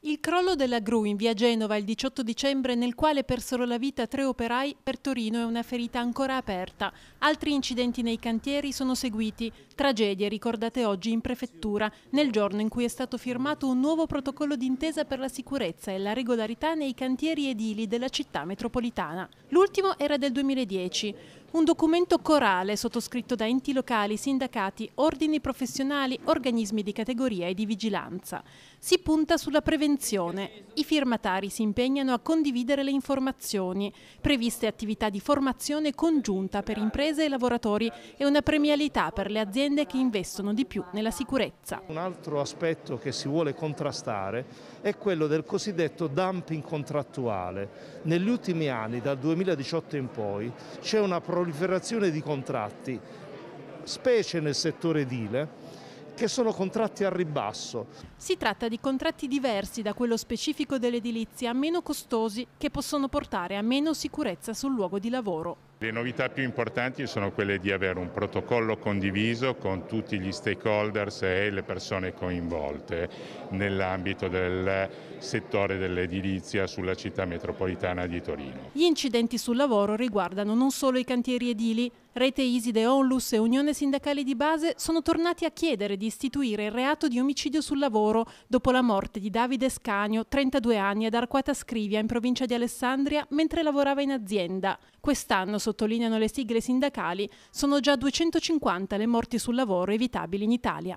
Il crollo della gru in via Genova il 18 dicembre, nel quale persero la vita tre operai, per Torino è una ferita ancora aperta. Altri incidenti nei cantieri sono seguiti, tragedie ricordate oggi in prefettura, nel giorno in cui è stato firmato un nuovo protocollo d'intesa per la sicurezza e la regolarità nei cantieri edili della città metropolitana. L'ultimo era del 2010. Un documento corale sottoscritto da enti locali, sindacati, ordini professionali, organismi di categoria e di vigilanza. Si punta sulla prevenzione. I firmatari si impegnano a condividere le informazioni. Previste attività di formazione congiunta per imprese e lavoratori e una premialità per le aziende che investono di più nella sicurezza. Un altro aspetto che si vuole contrastare è quello del cosiddetto dumping contrattuale. Negli ultimi anni, dal 2018 in poi, c'è una proliferazione proliferazione di contratti, specie nel settore edile, che sono contratti a ribasso. Si tratta di contratti diversi da quello specifico dell'edilizia, meno costosi, che possono portare a meno sicurezza sul luogo di lavoro. Le novità più importanti sono quelle di avere un protocollo condiviso con tutti gli stakeholders e le persone coinvolte nell'ambito del settore dell'edilizia sulla città metropolitana di Torino. Gli incidenti sul lavoro riguardano non solo i cantieri edili. Rete Iside, Onlus e Unione Sindacale di Base sono tornati a chiedere di istituire il reato di omicidio sul lavoro dopo la morte di Davide Scanio, 32 anni, ad Arquata Scrivia, in provincia di Alessandria, mentre lavorava in azienda. Quest'anno sottolineano le sigle sindacali, sono già 250 le morti sul lavoro evitabili in Italia.